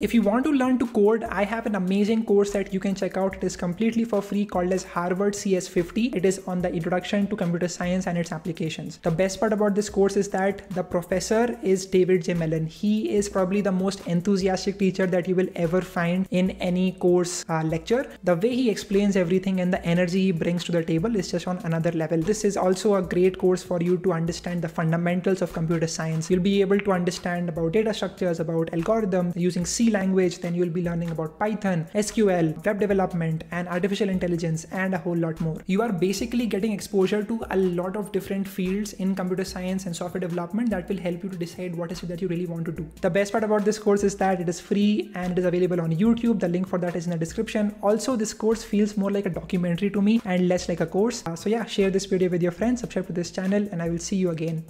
If you want to learn to code, I have an amazing course that you can check out. It is completely for free called as Harvard CS50. It is on the introduction to computer science and its applications. The best part about this course is that the professor is David J. Mellon. He is probably the most enthusiastic teacher that you will ever find in any course uh, lecture. The way he explains everything and the energy he brings to the table is just on another level. This is also a great course for you to understand the fundamentals of computer science. You'll be able to understand about data structures, about algorithms, using C language, then you'll be learning about Python, SQL, web development, and artificial intelligence, and a whole lot more. You are basically getting exposure to a lot of different fields in computer science and software development that will help you to decide what is it that you really want to do. The best part about this course is that it is free and it is available on YouTube. The link for that is in the description. Also, this course feels more like a documentary to me and less like a course. Uh, so yeah, share this video with your friends, subscribe to this channel, and I will see you again.